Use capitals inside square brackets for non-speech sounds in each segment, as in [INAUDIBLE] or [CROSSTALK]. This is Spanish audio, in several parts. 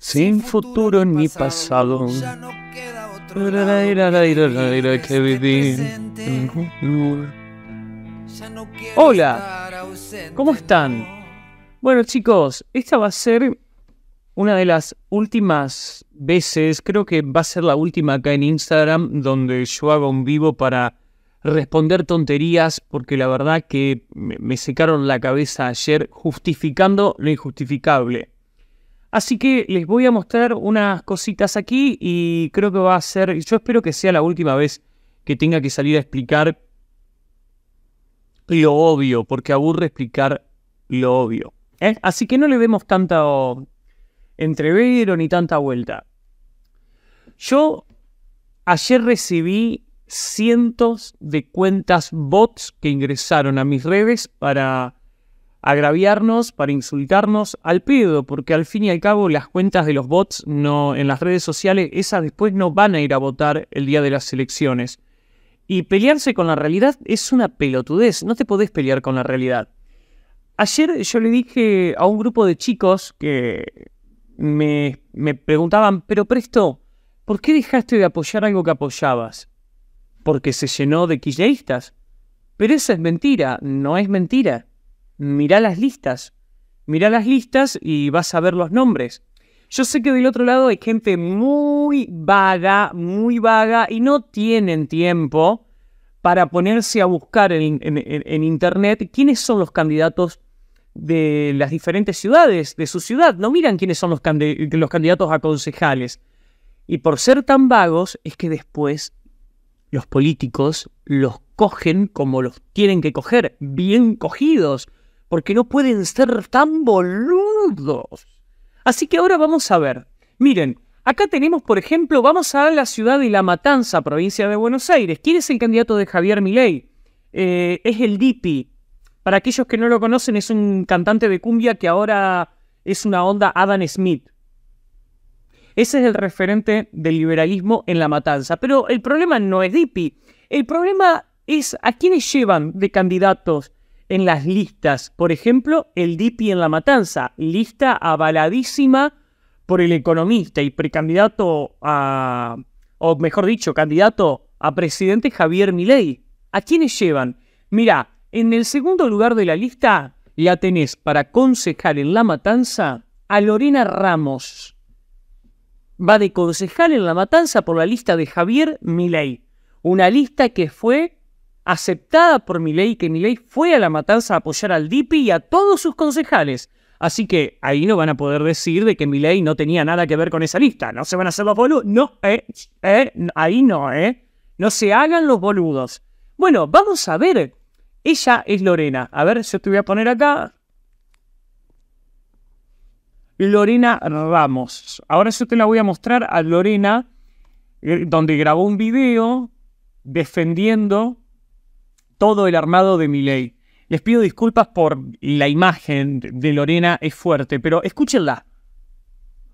sin futuro ni pasado. Hola, ¿cómo están? Bueno chicos, esta va a ser una de las últimas veces, creo que va a ser la última acá en Instagram, donde yo hago un vivo para responder tonterías, porque la verdad que me secaron la cabeza ayer justificando lo injustificable. Así que les voy a mostrar unas cositas aquí y creo que va a ser, yo espero que sea la última vez que tenga que salir a explicar lo obvio, porque aburre explicar lo obvio. ¿eh? Así que no le vemos tanto entrevero ni tanta vuelta. Yo ayer recibí cientos de cuentas bots que ingresaron a mis redes para agraviarnos, para insultarnos al pedo, porque al fin y al cabo las cuentas de los bots no, en las redes sociales, esas después no van a ir a votar el día de las elecciones. Y pelearse con la realidad es una pelotudez, no te podés pelear con la realidad. Ayer yo le dije a un grupo de chicos que me, me preguntaban, pero Presto, ¿por qué dejaste de apoyar algo que apoyabas? Porque se llenó de kirchneristas. Pero esa es mentira, no es mentira. Mira las listas. mira las listas y vas a ver los nombres. Yo sé que del otro lado hay gente muy vaga, muy vaga, y no tienen tiempo para ponerse a buscar en, Internet quiénes son los candidatos de las diferentes ciudades, de su ciudad. No miran quiénes son los, los candidatos a concejales. Y por ser tan vagos es que después los políticos los cogen como los tienen que coger, bien cogidos porque no pueden ser tan boludos. Así que ahora vamos a ver. Miren, acá tenemos, por ejemplo, vamos a la ciudad de La Matanza, provincia de Buenos Aires. ¿Quién es el candidato de Javier Milei? Eh, es el Dipi. Para aquellos que no lo conocen, es un cantante de cumbia que ahora es una onda Adam Smith. Ese es el referente del liberalismo en La Matanza. Pero el problema no es Dipi. El problema es a quiénes llevan de candidatos en las listas. Por ejemplo, el DIPI en La Matanza, lista avaladísima por el economista y precandidato a, o mejor dicho, candidato a presidente Javier Milei. ¿A quiénes llevan? Mirá, en el segundo lugar de la lista la tenés para concejal en La Matanza a Lorena Ramos. Va de concejal en La Matanza por la lista de Javier Milei. Una lista que fue aceptada por Milei, que Milei fue a la matanza a apoyar al DIPI y a todos sus concejales. Así que ahí no van a poder decir de que Milei no tenía nada que ver con esa lista. No se van a hacer los boludos. No, eh, eh, ahí no, eh. No se hagan los boludos. Bueno, vamos a ver. Ella es Lorena. A ver, yo te voy a poner acá. Lorena Ramos. Ahora yo te la voy a mostrar a Lorena, eh, donde grabó un video defendiendo todo el armado de mi ley. Les pido disculpas por la imagen de Lorena, es fuerte, pero escúchenla.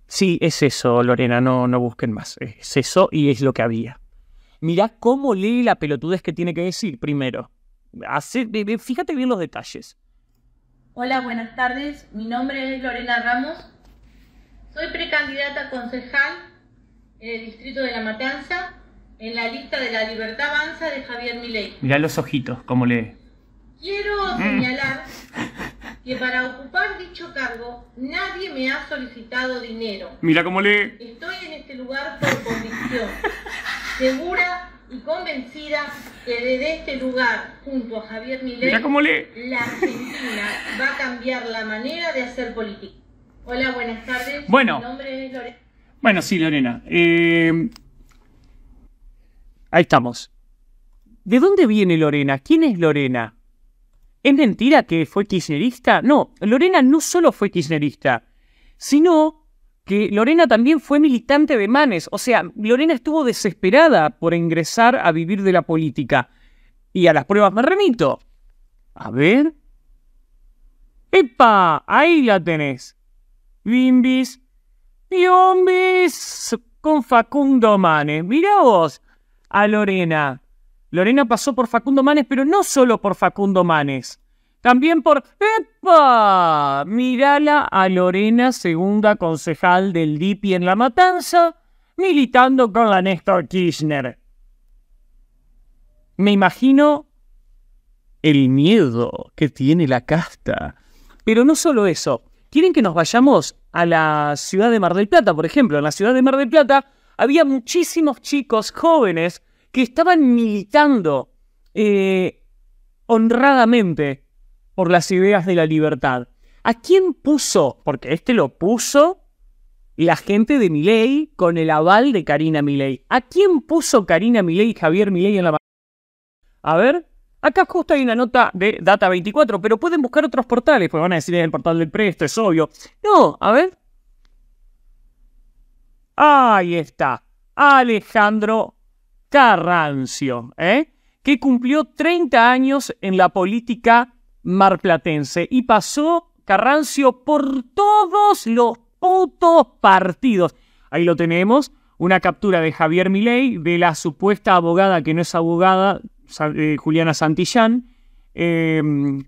Sí, es eso, Lorena, no, no busquen más. Es eso y es lo que había. Mirá cómo lee la pelotudez que tiene que decir primero. fíjate bien los detalles. Hola, buenas tardes. Mi nombre es Lorena Ramos. Soy precandidata concejal en el distrito de La Matanza en la lista de la libertad avanza de Javier Milei. Mira los ojitos, cómo lee. Quiero mm. señalar que para ocupar dicho cargo nadie me ha solicitado dinero. Mira cómo lee. Estoy en este lugar por convicción, segura y convencida que desde este lugar, junto a Javier Milei, la Argentina va a cambiar la manera de hacer política. Hola, buenas tardes. Bueno. Mi nombre es Lorena. Bueno, sí, Lorena. Eh... Ahí estamos. ¿De dónde viene Lorena? ¿Quién es Lorena? ¿Es mentira que fue kirchnerista? No, Lorena no solo fue kirchnerista, sino que Lorena también fue militante de Manes. O sea, Lorena estuvo desesperada por ingresar a vivir de la política. Y a las pruebas me remito. A ver. ¡Epa! Ahí la tenés. Bimbis. Biombis con Facundo Manes. Mirá vos a Lorena. Lorena pasó por Facundo Manes, pero no solo por Facundo Manes. También por... ¡Epa! Mirala a Lorena, segunda concejal del DIPI en La Matanza, militando con la Néstor Kirchner. Me imagino el miedo que tiene la casta. Pero no solo eso. Quieren que nos vayamos a la ciudad de Mar del Plata, por ejemplo. En la ciudad de Mar del Plata había muchísimos chicos jóvenes que estaban militando eh, honradamente por las ideas de la libertad. ¿A quién puso? Porque este lo puso la gente de Milei con el aval de Karina Milei. ¿A quién puso Karina Milei y Javier Milei en la A ver, acá justo hay una nota de Data24, pero pueden buscar otros portales, porque van a decir en el portal del Presto, es obvio. No, a ver, Ahí está, Alejandro Carrancio, ¿eh? que cumplió 30 años en la política marplatense y pasó Carrancio por todos los putos partidos. Ahí lo tenemos, una captura de Javier Milei, de la supuesta abogada que no es abogada, eh, Juliana Santillán. Em,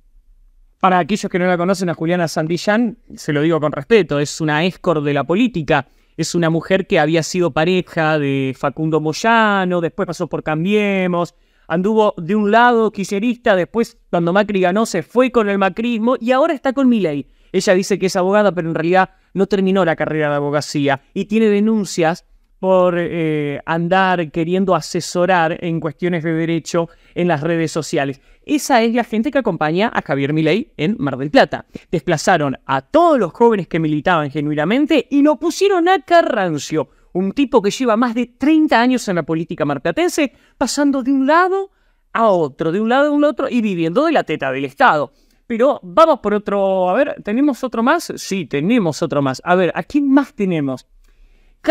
para aquellos que no la conocen a Juliana Santillán, se lo digo con respeto, es una escor de la política es una mujer que había sido pareja de Facundo Moyano, después pasó por Cambiemos, anduvo de un lado quisierista, después cuando Macri ganó se fue con el macrismo y ahora está con Milei. Ella dice que es abogada, pero en realidad no terminó la carrera de abogacía y tiene denuncias por eh, andar queriendo asesorar en cuestiones de derecho en las redes sociales. Esa es la gente que acompaña a Javier Milei en Mar del Plata. Desplazaron a todos los jóvenes que militaban genuinamente y lo pusieron a Carrancio, un tipo que lleva más de 30 años en la política marplatense, pasando de un lado a otro, de un lado a un otro y viviendo de la teta del Estado. Pero vamos por otro, a ver, ¿tenemos otro más? Sí, tenemos otro más. A ver, ¿a quién más tenemos?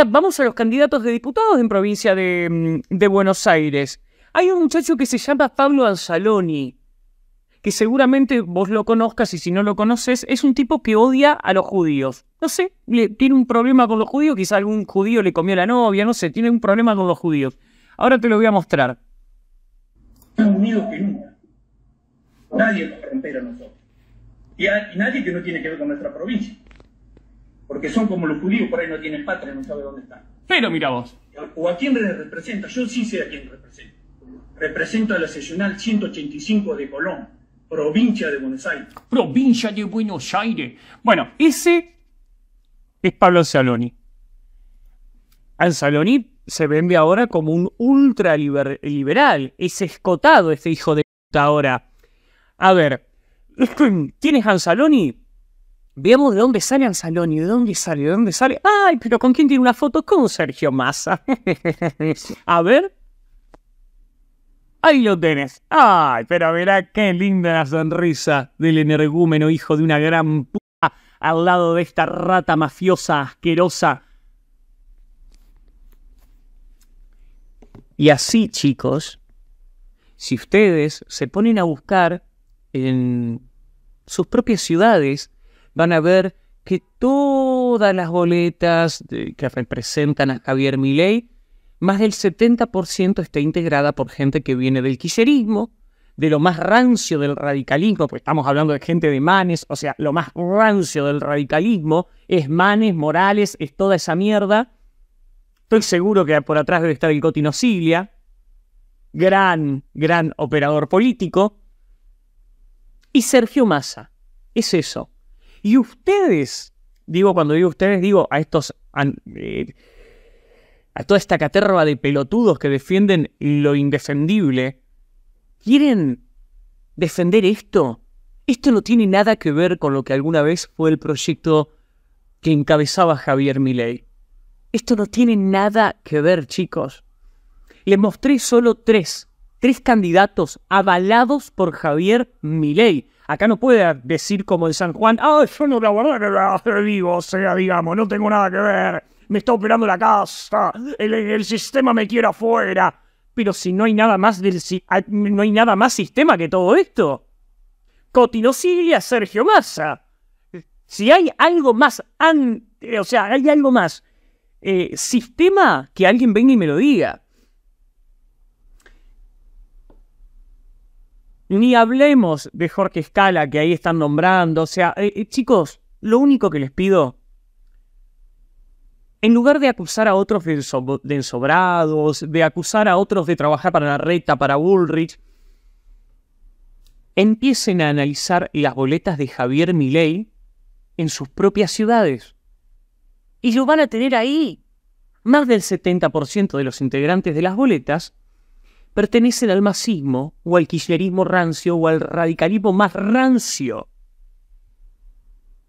Vamos a los candidatos de diputados en provincia mm, de, Buenos Aires. Hay un muchacho que se llama Pablo Anzaloni, que seguramente vos lo conozcas y si no lo conoces, es un tipo que odia a los judíos. No sé, tiene un problema con los judíos, quizá algún judío le comió la novia, no sé, tiene un problema con los judíos. Ahora te lo voy a mostrar. Más unidos que nunca. Nadie nos romper a nosotros. Y, y nadie que no tiene que ver con nuestra provincia porque son como los judíos, por ahí no tienen patria, no saben dónde están. Pero mira vos. ¿O a quién representa? Yo sí sé a quién represento. Represento a la seccional 185 de Colón, provincia de Buenos Aires. Provincia de Buenos Aires. Bueno, ese es Pablo Anzaloni. Anzaloni se vende ahora como un ultraliberal. Es escotado este hijo de puta ahora. A ver, [CLEARS THROAT] ¿quién es Anzaloni? Veamos de dónde sale y de dónde sale, de dónde sale. Ay, pero ¿con quién tiene una foto? Con Sergio Massa. [LAUGHS] a ver. Ahí lo tenés. Ay, pero verá qué linda la sonrisa del energúmeno hijo de una gran puta al lado de esta rata mafiosa asquerosa. Y así, chicos, si ustedes se ponen a buscar en sus propias ciudades, van a ver que todas las boletas que representan a Javier Milei, más del 70% está integrada por gente que viene del quiserismo, de lo más rancio del radicalismo, porque estamos hablando de gente de Manes, o sea, lo más rancio del radicalismo es Manes, Morales, es toda esa mierda. Estoy seguro que por atrás debe estar el Cotino gran, gran operador político. Y Sergio Massa, es eso, y ustedes, digo, cuando digo ustedes, digo a estos... Eh, a, toda esta caterva de pelotudos que defienden lo indefendible, ¿quieren defender esto? Esto no tiene nada que ver con lo que alguna vez fue el proyecto que encabezaba Javier Milei. Esto no tiene nada que ver, chicos. Les mostré solo tres, tres candidatos avalados por Javier Milei. Acá no puede decir como el San Juan, ah, yo no hacer vivo, o sea, digamos, no tengo nada que ver, me está operando la casa, el, sistema me quiere afuera. Pero si no hay nada más del, ah, no hay nada más sistema que todo esto. Cotino sigue Sergio Massa. Si hay algo más, eh, o sea, hay algo más eh, sistema que alguien venga y me lo diga. Ni hablemos de Jorge Scala, que ahí están nombrando. O sea, eh, eh, chicos, lo único que les pido, en lugar de acusar a otros de, ensobrados, de acusar a otros de trabajar para la Reta, para Bullrich, empiecen a analizar las boletas de Javier Milei en sus propias ciudades. Y lo van a tener ahí. Más del 70% de los integrantes de las boletas pertenecen al masismo o al kirchnerismo rancio o al radicalismo más rancio.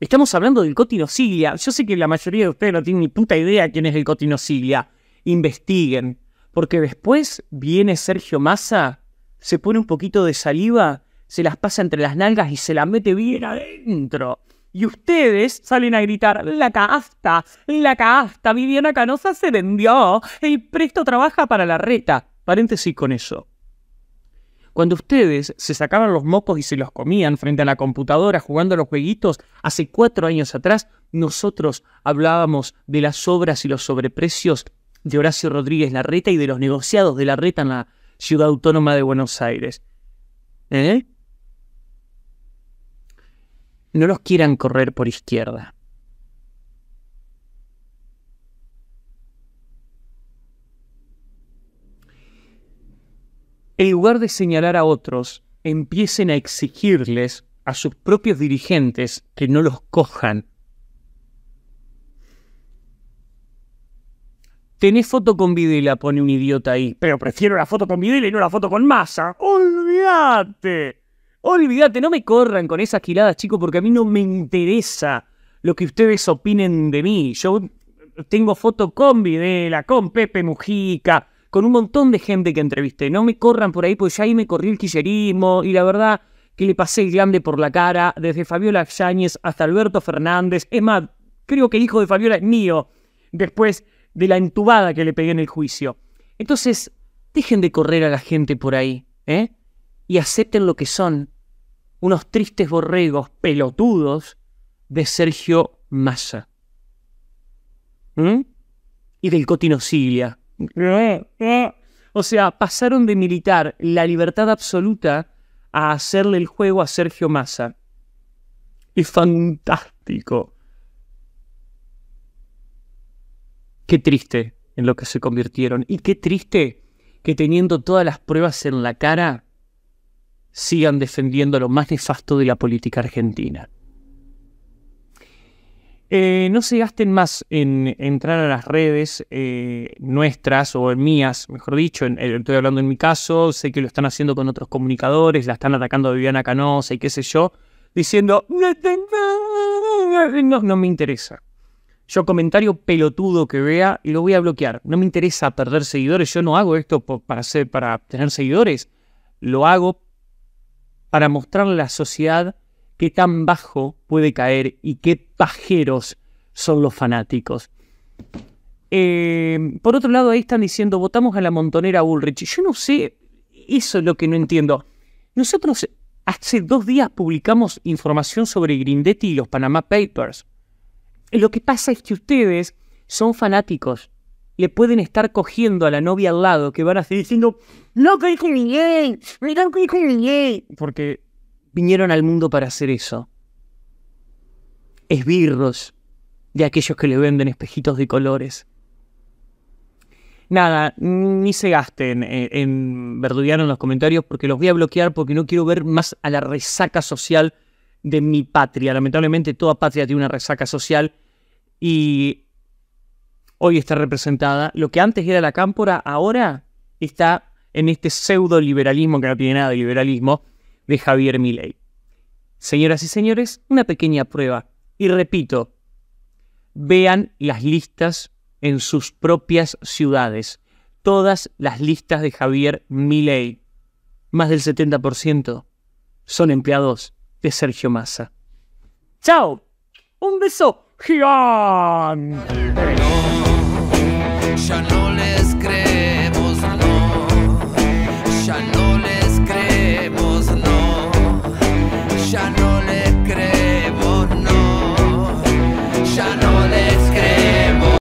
Estamos hablando del cotinocilia. Yo sé que la mayoría de ustedes no tienen ni puta idea quién es el cotinocilia. Investiguen. Porque después viene Sergio Massa, se pone un poquito de saliva, se las pasa entre las nalgas y se las mete bien adentro. Y ustedes salen a gritar, la casta, la casta, Viviana Canosa se vendió, y presto trabaja para la reta. Paréntesis con eso. Cuando ustedes se sacaban los mocos y se los comían frente a la computadora jugando a los jueguitos, hace cuatro años atrás, nosotros hablábamos de las obras y los sobreprecios de Horacio Rodríguez Larreta y de los negociados de Larreta en la ciudad autónoma de Buenos Aires. ¿Eh? No los quieran correr por izquierda. en lugar de señalar a otros, empiecen a exigirles a sus propios dirigentes que no los cojan. Tenés foto con Videla, pone un idiota ahí. Pero prefiero la foto con Videla y no la foto con masa. ¡Olvídate! ¡Olvídate! No me corran con esas giladas, chicos, porque a mí no me interesa lo que ustedes opinen de mí. Yo tengo foto con Videla, con Pepe Mujica, con un montón de gente que entrevisté. No me corran por ahí, porque ya ahí me corrió el quillerismo y la verdad que le pasé el grande por la cara, desde Fabiola Yáñez hasta Alberto Fernández. Es más, creo que el hijo de Fabiola es mío, después de la entubada que le pegué en el juicio. Entonces, dejen de correr a la gente por ahí, ¿eh? Y acepten lo que son, unos tristes borregos pelotudos de Sergio Massa. ¿Mm? Y del Cotino Silia. O sea, pasaron de militar la libertad absoluta a hacerle el juego a Sergio Massa. Es fantástico. Qué triste en lo que se convirtieron. Y qué triste que teniendo todas las pruebas en la cara, sigan defendiendo lo más nefasto de la política argentina. Eh, no se gasten más en entrar a las redes eh, nuestras o en mías, mejor dicho, eh, estoy hablando en mi caso, sé que lo están haciendo con otros comunicadores, la están atacando a Viviana Canosa y qué sé yo, diciendo, no, me interesa. Yo comentario pelotudo que vea y lo voy a bloquear. No me interesa perder seguidores, yo no hago esto para, para tener seguidores, lo hago para mostrarle a la sociedad qué tan bajo puede caer y qué pajeros son los fanáticos. Eh, por otro lado, ahí están diciendo, votamos a la montonera Bullrich. Yo no sé, eso es lo que no entiendo. Nosotros hace dos días publicamos información sobre Grindetti y los Panama Papers. Lo que pasa es que ustedes son fanáticos. Le pueden estar cogiendo a la novia al lado que van a diciendo, no, que dijo Miguel, no que Porque vinieron al mundo para hacer eso. Esbirros de aquellos que le venden espejitos de colores. Nada, ni se gasten eh, en, en en los comentarios porque los voy a bloquear porque no quiero ver más a la resaca social de mi patria. Lamentablemente toda patria tiene una resaca social y hoy está representada. Lo que antes era la cámpora ahora está en este pseudo liberalismo que no tiene nada de liberalismo de Javier Milei. Señoras y señores, una pequeña prueba. Y repito, vean las listas en sus propias ciudades. Todas las listas de Javier Milei, más del 70%, son empleados de Sergio Massa. ¡Chao! ¡Un beso gigante!